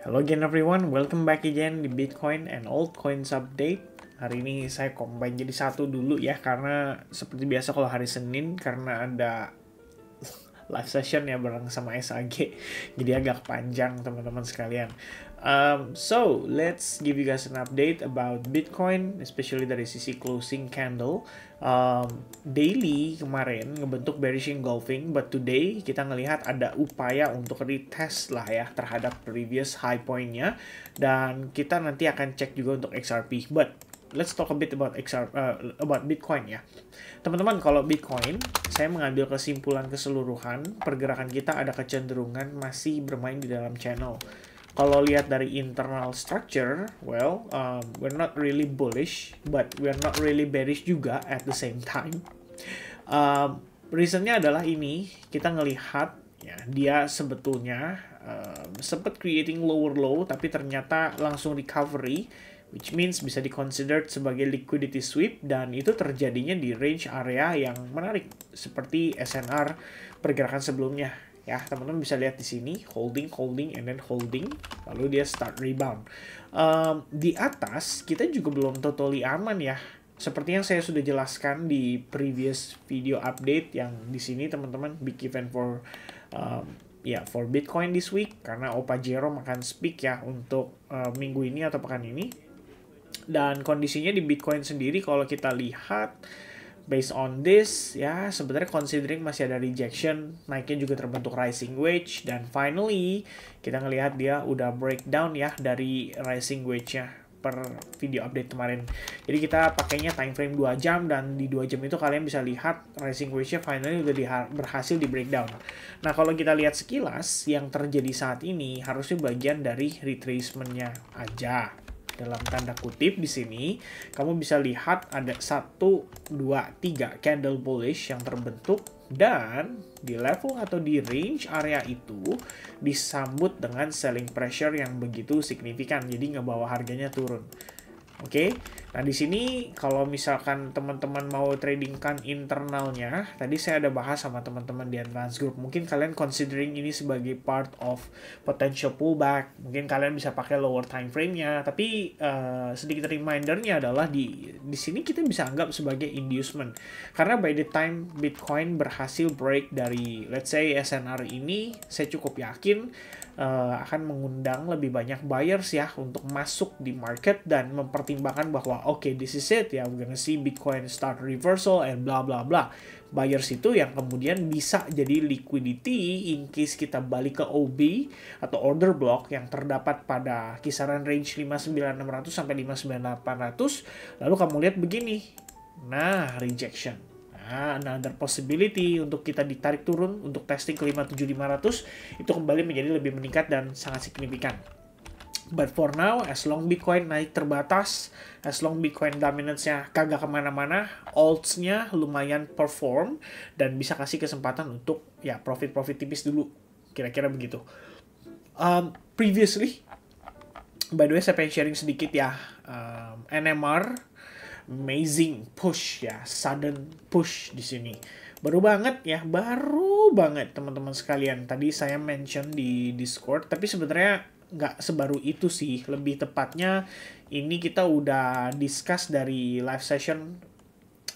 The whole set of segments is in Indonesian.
Hello again everyone, welcome back again di Bitcoin and Altcoins Update. Hari ini saya combine jadi satu dulu ya, karena seperti biasa kalau hari Senin, karena ada live session ya bareng sama SAG, jadi agak panjang teman-teman sekalian. Um, so let's give you guys an update about Bitcoin, especially dari sisi closing candle. Um, daily kemarin ngebentuk bearish engulfing, but today kita ngelihat ada upaya untuk retest lah ya terhadap previous high pointnya, dan kita nanti akan cek juga untuk XRP. But let's talk a bit about XR uh, about Bitcoin ya. Teman-teman kalau Bitcoin, saya mengambil kesimpulan keseluruhan pergerakan kita ada kecenderungan masih bermain di dalam channel kalau lihat dari internal structure, well, um, we're not really bullish, but we're not really bearish juga at the same time. Um, reasonnya adalah ini, kita ngelihat ya, dia sebetulnya um, sempat creating lower low, tapi ternyata langsung recovery, which means bisa diconsidered sebagai liquidity sweep, dan itu terjadinya di range area yang menarik, seperti SNR pergerakan sebelumnya ya teman-teman bisa lihat di sini holding holding and then holding lalu dia start rebound um, di atas kita juga belum totally aman ya seperti yang saya sudah jelaskan di previous video update yang di sini teman-teman big event for um, ya yeah, for Bitcoin this week karena Opa Jerome akan speak ya untuk uh, minggu ini atau pekan ini dan kondisinya di Bitcoin sendiri kalau kita lihat based on this ya sebenarnya considering masih ada rejection naiknya juga terbentuk rising wedge dan finally kita ngelihat dia udah breakdown ya dari rising wedge-nya per video update kemarin. Jadi kita pakainya time frame 2 jam dan di 2 jam itu kalian bisa lihat rising wedge nya finally udah di berhasil di breakdown. Nah, kalau kita lihat sekilas yang terjadi saat ini harusnya bagian dari retracement-nya aja dalam tanda kutip di sini kamu bisa lihat ada satu dua tiga candle bullish yang terbentuk dan di level atau di range area itu disambut dengan selling pressure yang begitu signifikan jadi ngebawa harganya turun Oke. Okay? Nah, di sini kalau misalkan teman-teman mau tradingkan internalnya, tadi saya ada bahas sama teman-teman di Advance Group. Mungkin kalian considering ini sebagai part of potential pullback. Mungkin kalian bisa pakai lower time frame-nya, tapi uh, sedikit remindernya adalah di di sini kita bisa anggap sebagai inducement. Karena by the time Bitcoin berhasil break dari let's say SNR ini, saya cukup yakin uh, akan mengundang lebih banyak buyers ya untuk masuk di market dan mempertimbangkan bahwa oke okay, this is it ya we're gonna see Bitcoin start reversal and bla bla bla buyers itu yang kemudian bisa jadi liquidity in case kita balik ke OB atau order block yang terdapat pada kisaran range 59600 sampai 59800 lalu kamu lihat begini nah rejection Nah, another possibility untuk kita ditarik turun untuk testing ke 57500 itu kembali menjadi lebih meningkat dan sangat signifikan. But for now, as long Bitcoin naik terbatas, as long Bitcoin dominance-nya kagak kemana-mana, alts-nya lumayan perform, dan bisa kasih kesempatan untuk ya profit-profit tipis dulu. Kira-kira begitu. Um, previously, by the way saya pengen sharing sedikit ya, um, NMR amazing push ya, sudden push di sini. Baru banget ya, baru banget teman-teman sekalian. Tadi saya mention di Discord, tapi sebenarnya nggak sebaru itu sih. Lebih tepatnya ini kita udah discuss dari live session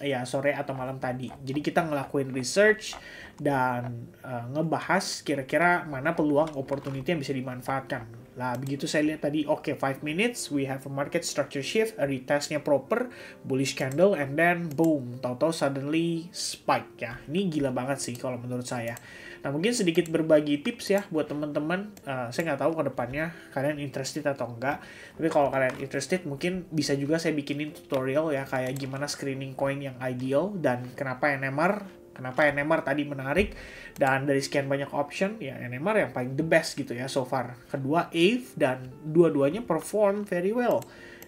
ya sore atau malam tadi. Jadi kita ngelakuin research dan uh, ngebahas kira-kira mana peluang opportunity yang bisa dimanfaatkan Nah, begitu saya lihat tadi, oke, okay, 5 minutes, we have a market structure shift, a retestnya proper, bullish candle, and then boom, tau-tau suddenly spike ya. Ini gila banget sih kalau menurut saya. Nah, mungkin sedikit berbagi tips ya buat teman-teman. Uh, saya nggak tahu ke depannya kalian interested atau enggak. Tapi kalau kalian interested, mungkin bisa juga saya bikinin tutorial ya, kayak gimana screening coin yang ideal, dan kenapa NMR Kenapa NMR tadi menarik dan dari sekian banyak option ya NMR yang paling the best gitu ya so far. Kedua Ave dan dua-duanya perform very well.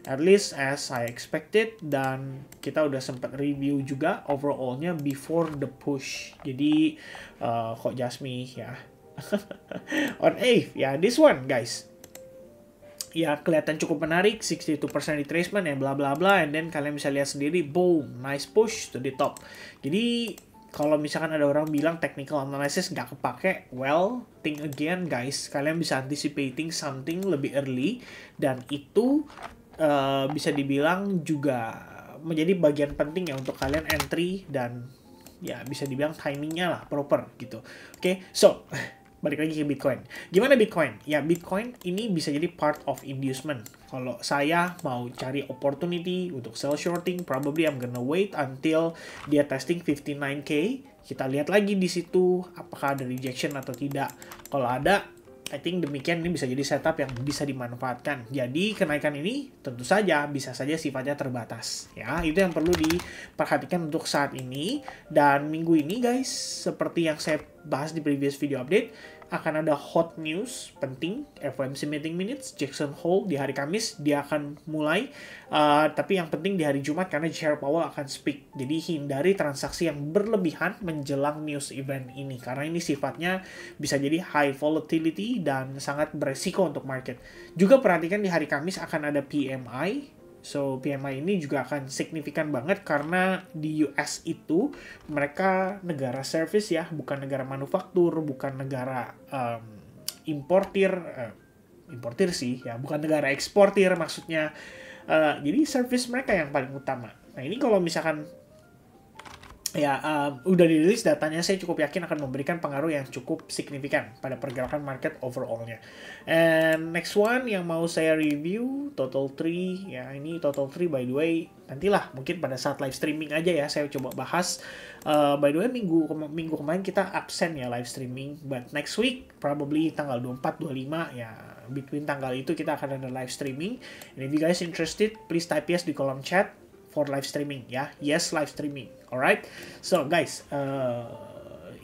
At least as I expected dan kita udah sempat review juga overallnya before the push. Jadi uh, kok Jasmi ya. On Ave ya yeah, this one guys ya kelihatan cukup menarik 62% retracement ya bla bla bla and then kalian bisa lihat sendiri boom nice push to the top jadi kalau misalkan ada orang bilang technical analysis nggak kepake, well, think again guys. Kalian bisa anticipating something lebih early dan itu uh, bisa dibilang juga menjadi bagian penting ya untuk kalian entry dan ya bisa dibilang timingnya lah proper gitu. Oke, okay? so balik lagi ke Bitcoin. Gimana Bitcoin? Ya Bitcoin ini bisa jadi part of inducement kalau saya mau cari opportunity untuk sell shorting, probably I'm gonna wait until dia testing 59k. Kita lihat lagi di situ apakah ada rejection atau tidak. Kalau ada, I think demikian ini bisa jadi setup yang bisa dimanfaatkan. Jadi kenaikan ini tentu saja bisa saja sifatnya terbatas. Ya, itu yang perlu diperhatikan untuk saat ini. Dan minggu ini guys, seperti yang saya bahas di previous video update, akan ada hot news penting FOMC meeting minutes Jackson Hole di hari Kamis dia akan mulai uh, tapi yang penting di hari Jumat karena Chair Powell akan speak jadi hindari transaksi yang berlebihan menjelang news event ini karena ini sifatnya bisa jadi high volatility dan sangat beresiko untuk market juga perhatikan di hari Kamis akan ada PMI So PMI ini juga akan signifikan banget karena di US itu mereka negara service ya, bukan negara manufaktur, bukan negara um, importir, uh, importir sih ya, bukan negara eksportir maksudnya. Uh, jadi service mereka yang paling utama. Nah ini kalau misalkan ya uh, udah dirilis datanya saya cukup yakin akan memberikan pengaruh yang cukup signifikan pada pergerakan market overallnya. And next one yang mau saya review Total 3 ya ini Total 3 by the way nantilah mungkin pada saat live streaming aja ya saya coba bahas. Uh, by the way minggu minggu kemarin kita absen ya live streaming but next week probably tanggal 24 25 ya between tanggal itu kita akan ada live streaming. And if you guys interested please type yes di kolom chat for live streaming ya. Yes live streaming alright so guys uh,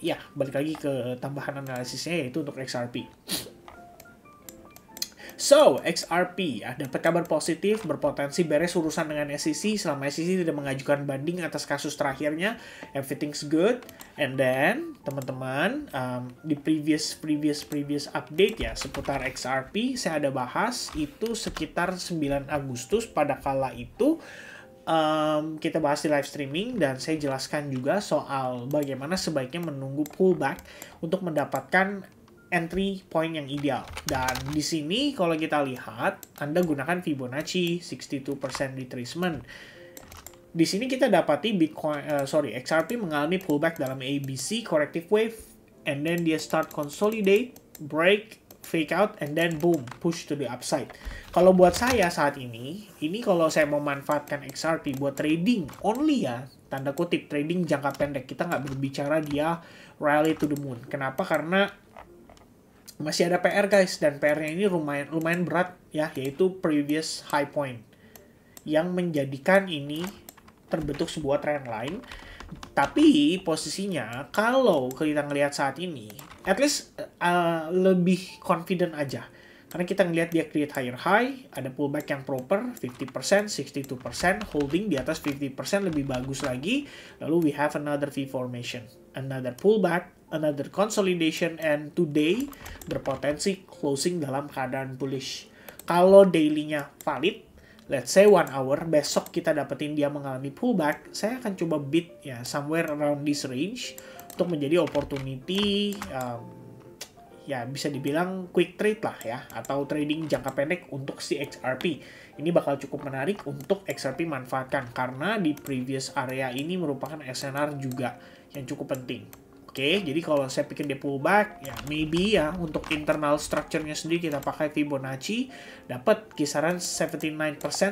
ya balik lagi ke tambahan analisisnya yaitu untuk XRP So, XRP ya, ah, dapat kabar positif berpotensi beres urusan dengan SEC selama SEC tidak mengajukan banding atas kasus terakhirnya. Everything's good. And then, teman-teman, um, di previous previous previous update ya seputar XRP saya ada bahas itu sekitar 9 Agustus pada kala itu um, kita bahas di live streaming dan saya jelaskan juga soal bagaimana sebaiknya menunggu pullback untuk mendapatkan entry point yang ideal. Dan di sini kalau kita lihat, Anda gunakan Fibonacci 62% retracement. Di sini kita dapati Bitcoin, uh, sorry, XRP mengalami pullback dalam ABC corrective wave, and then dia start consolidate, break, fake out and then boom push to the upside. Kalau buat saya saat ini, ini kalau saya memanfaatkan XRP buat trading only ya, tanda kutip trading jangka pendek kita nggak berbicara dia rally to the moon. Kenapa? Karena masih ada PR guys dan PR-nya ini lumayan lumayan berat ya, yaitu previous high point yang menjadikan ini terbentuk sebuah trend line. Tapi posisinya kalau kita ngelihat saat ini at least uh, lebih confident aja. Karena kita ngelihat dia create higher high, ada pullback yang proper, 50%, 62%, holding di atas 50% lebih bagus lagi. Lalu we have another V formation, another pullback, another consolidation, and today berpotensi closing dalam keadaan bullish. Kalau dailynya valid, let's say one hour, besok kita dapetin dia mengalami pullback, saya akan coba bid ya somewhere around this range untuk menjadi opportunity um, ya bisa dibilang quick trade lah ya atau trading jangka pendek untuk si XRP. Ini bakal cukup menarik untuk XRP manfaatkan karena di previous area ini merupakan SNR juga yang cukup penting. Oke, jadi kalau saya pikir dia pullback, ya maybe ya untuk internal structure-nya sendiri kita pakai Fibonacci, dapat kisaran 79%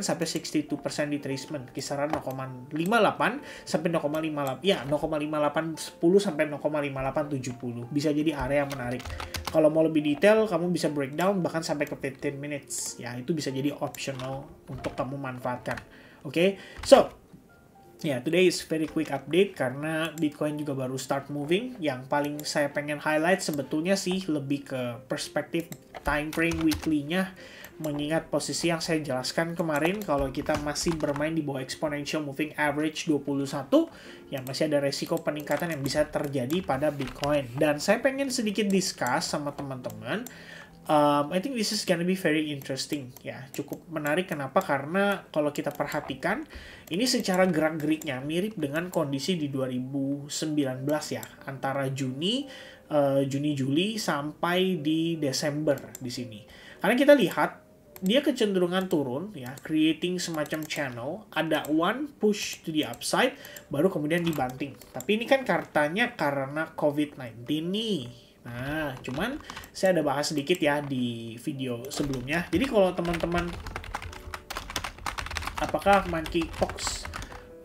sampai 62% retracement, kisaran 0,58 sampai 0,58, ya 0,58 10 sampai 0,58 70, bisa jadi area menarik. Kalau mau lebih detail, kamu bisa breakdown bahkan sampai ke 15 minutes, ya itu bisa jadi optional untuk kamu manfaatkan. Oke, so Ya, yeah, today is very quick update karena Bitcoin juga baru start moving. Yang paling saya pengen highlight sebetulnya sih lebih ke perspektif time frame weekly-nya mengingat posisi yang saya jelaskan kemarin kalau kita masih bermain di bawah exponential moving average 21 ya masih ada resiko peningkatan yang bisa terjadi pada Bitcoin dan saya pengen sedikit discuss sama teman-teman um, I think this is gonna be very interesting ya cukup menarik kenapa karena kalau kita perhatikan ini secara gerak geriknya mirip dengan kondisi di 2019 ya antara Juni uh, Juni Juli sampai di Desember di sini karena kita lihat dia kecenderungan turun ya creating semacam channel ada one push to the upside baru kemudian dibanting tapi ini kan kartanya karena COVID-19 nih Nah, cuman saya ada bahas sedikit ya di video sebelumnya. Jadi kalau teman-teman apakah monkeypox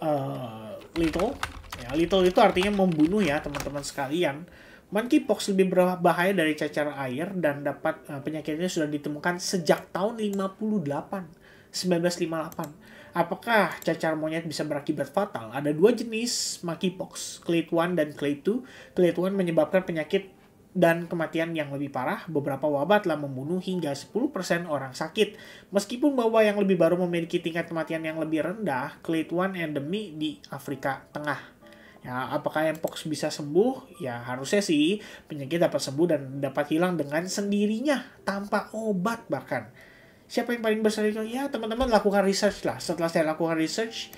uh, little ya little itu artinya membunuh ya teman-teman sekalian. Monkeypox lebih berbahaya dari cacar air dan dapat uh, penyakitnya sudah ditemukan sejak tahun 58 1958. Apakah cacar monyet bisa berakibat fatal? Ada dua jenis monkeypox, clade 1 dan clade 2. Clade 1 menyebabkan penyakit dan kematian yang lebih parah, beberapa wabah telah membunuh hingga 10% orang sakit. Meskipun bahwa yang lebih baru memiliki tingkat kematian yang lebih rendah, Clade 1 endemi di Afrika Tengah. Ya, apakah mpox bisa sembuh? Ya harusnya sih penyakit dapat sembuh dan dapat hilang dengan sendirinya tanpa obat bahkan. Siapa yang paling besar itu? Ya teman-teman lakukan research lah. Setelah saya lakukan research,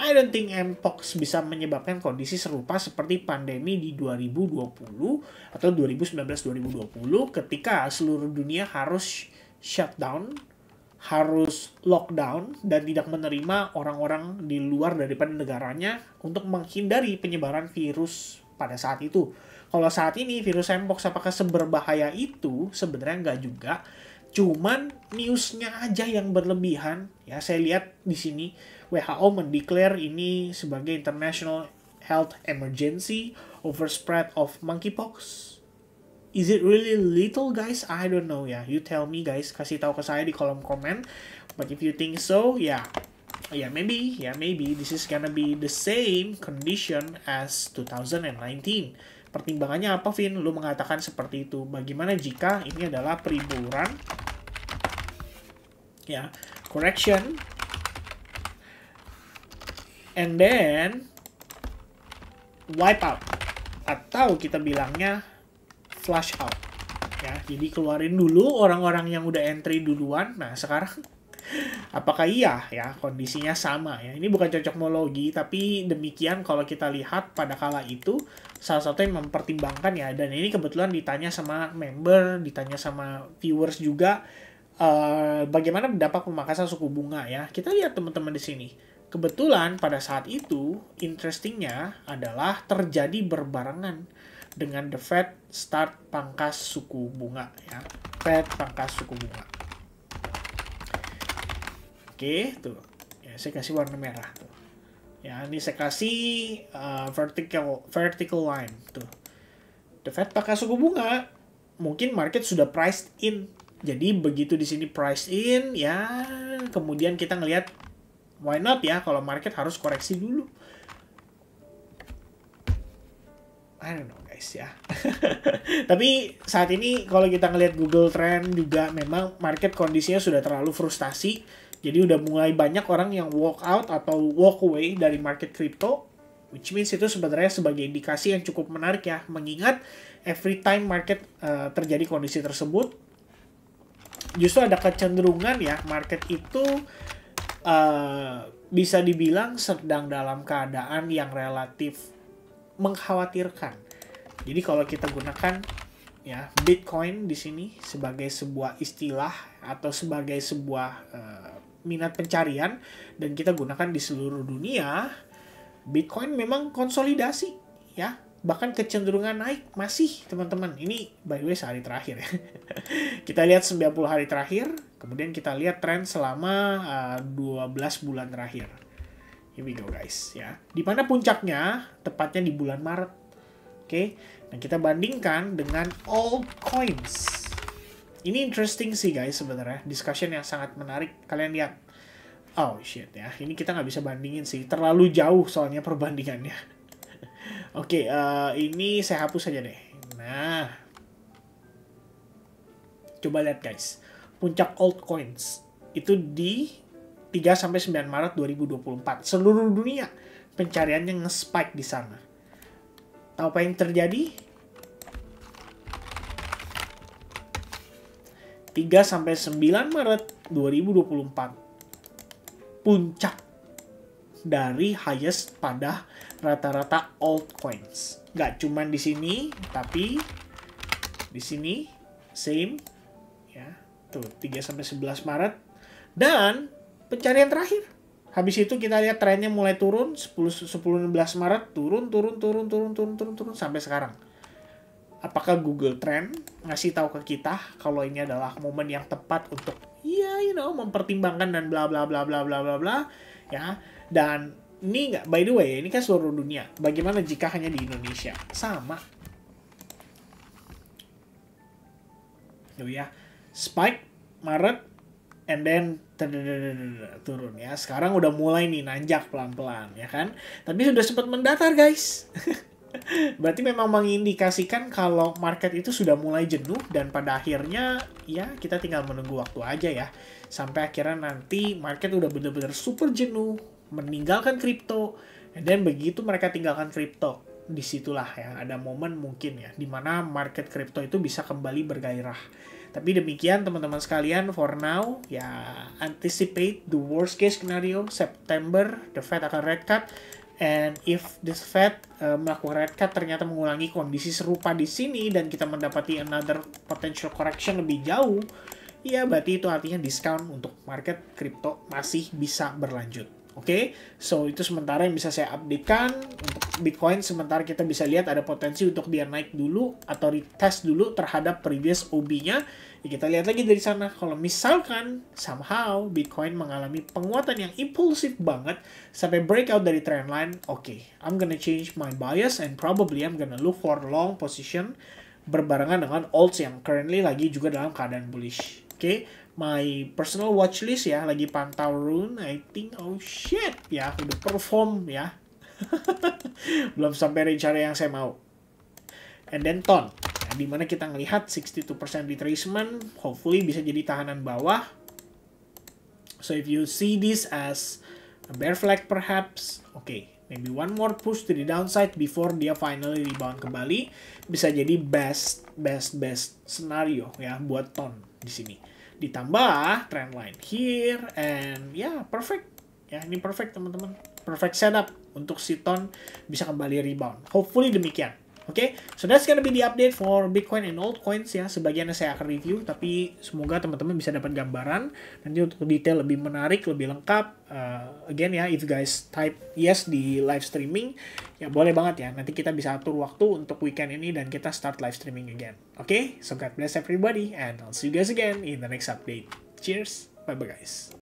I don't think Mpox bisa menyebabkan kondisi serupa seperti pandemi di 2020 atau 2019-2020 ketika seluruh dunia harus shutdown, harus lockdown dan tidak menerima orang-orang di luar daripada negaranya untuk menghindari penyebaran virus pada saat itu. Kalau saat ini virus Mpox apakah seberbahaya itu? Sebenarnya nggak juga. Cuman newsnya aja yang berlebihan. Ya saya lihat di sini WHO mendeklar ini sebagai international health emergency over spread of monkeypox. Is it really little guys? I don't know ya. Yeah. You tell me guys, kasih tahu ke saya di kolom komen. But if you think so, yeah. Yeah, maybe, yeah, maybe this is gonna be the same condition as 2019. Pertimbangannya apa, Vin? Lu mengatakan seperti itu. Bagaimana jika ini adalah periburan? Ya, yeah. correction and then wipe out atau kita bilangnya flush out ya jadi keluarin dulu orang-orang yang udah entry duluan nah sekarang apakah iya ya kondisinya sama ya ini bukan cocokmologi tapi demikian kalau kita lihat pada kala itu salah satu yang mempertimbangkan ya dan ini kebetulan ditanya sama member ditanya sama viewers juga uh, bagaimana dampak pemakasan suku bunga ya kita lihat teman-teman di sini Kebetulan pada saat itu, interestingnya adalah terjadi berbarengan dengan The Fed start pangkas suku bunga ya. Fed pangkas suku bunga. Oke, tuh. Ya, saya kasih warna merah tuh. Ya, ini saya kasih uh, vertical vertical line tuh. The Fed pangkas suku bunga, mungkin market sudah priced in. Jadi begitu di sini priced in ya, kemudian kita ngelihat why not ya kalau market harus koreksi dulu. I don't know guys ya. Tapi saat ini kalau kita ngelihat Google Trend juga memang market kondisinya sudah terlalu frustasi. Jadi udah mulai banyak orang yang walk out atau walk away dari market crypto. Which means itu sebenarnya sebagai indikasi yang cukup menarik ya. Mengingat every time market uh, terjadi kondisi tersebut, justru ada kecenderungan ya market itu uh, bisa dibilang sedang dalam keadaan yang relatif mengkhawatirkan. Jadi kalau kita gunakan ya Bitcoin di sini sebagai sebuah istilah atau sebagai sebuah uh, minat pencarian dan kita gunakan di seluruh dunia, Bitcoin memang konsolidasi ya bahkan kecenderungan naik masih teman-teman ini by the way sehari terakhir ya kita lihat 90 hari terakhir kemudian kita lihat tren selama uh, eh, 12 bulan terakhir here we go guys ya di mana puncaknya tepatnya di bulan Maret oke okay? nah kita bandingkan dengan all coins ini interesting sih guys sebenarnya discussion yang sangat menarik kalian lihat oh shit ya ini kita nggak bisa bandingin sih terlalu jauh soalnya perbandingannya Oke, okay, uh, eh, ini saya hapus aja deh. Nah, coba lihat guys. Puncak altcoins itu di 3 sampai 9 Maret 2024. Seluruh dunia pencariannya nge-spike di sana. Tahu apa yang terjadi? 3 sampai 9 Maret 2024. Puncak dari highest pada rata-rata altcoins. Gak cuman di sini, tapi di sini same ya. Tuh, 3 sampai 11 Maret. Dan pencarian terakhir. Habis itu kita lihat trennya mulai turun 10 10 16 Maret turun turun turun turun turun turun turun sampai sekarang. Apakah Google Trend ngasih tahu ke kita kalau ini adalah momen yang tepat untuk ya yeah, you know mempertimbangkan dan bla bla bla bla bla bla bla ya dan ini nggak, by the way, ini kan seluruh dunia. Bagaimana jika hanya di Indonesia? Sama. Tuh ya. Spike, Maret, and then turun ya. Sekarang udah mulai nih nanjak pelan-pelan ya kan. Tapi sudah sempat mendatar guys. Berarti memang mengindikasikan kalau market itu sudah mulai jenuh dan pada akhirnya ya kita tinggal menunggu waktu aja ya. Sampai akhirnya nanti market udah bener-bener super jenuh, meninggalkan kripto dan begitu mereka tinggalkan kripto disitulah ya ada momen mungkin ya dimana market kripto itu bisa kembali bergairah tapi demikian teman-teman sekalian for now ya anticipate the worst case scenario September the Fed akan red cut And if the Fed uh, melakukan red cut ternyata mengulangi kondisi serupa di sini dan kita mendapati another potential correction lebih jauh, ya berarti itu artinya discount untuk market kripto masih bisa berlanjut. Oke, okay? so itu sementara yang bisa saya updatekan untuk Bitcoin sementara kita bisa lihat ada potensi untuk dia naik dulu atau retest dulu terhadap previous OB-nya. Ya, kita lihat lagi dari sana kalau misalkan somehow Bitcoin mengalami penguatan yang impulsif banget sampai breakout dari trendline, oke, okay, I'm gonna change my bias and probably I'm gonna look for long position berbarengan dengan alts yang currently lagi juga dalam keadaan bullish. Oke, okay? my personal watch list ya lagi pantau rune I think oh shit ya udah perform ya belum sampai rencana yang saya mau and then ton nah, mana kita ngelihat 62% retracement hopefully bisa jadi tahanan bawah so if you see this as a bear flag perhaps okay maybe one more push to the downside before dia finally rebound kembali bisa jadi best best best scenario ya buat ton di sini ditambah trend line here and ya yeah, perfect ya ini perfect teman-teman perfect setup untuk si ton bisa kembali rebound hopefully demikian Oke, okay? so that's gonna be the update for Bitcoin and altcoins ya. Sebagiannya saya akan review, tapi semoga teman-teman bisa dapat gambaran. Nanti untuk detail lebih menarik, lebih lengkap. Uh, again ya, if guys type yes di live streaming, ya boleh banget ya. Nanti kita bisa atur waktu untuk weekend ini dan kita start live streaming again. Oke, okay? so God bless everybody and I'll see you guys again in the next update. Cheers, bye-bye guys.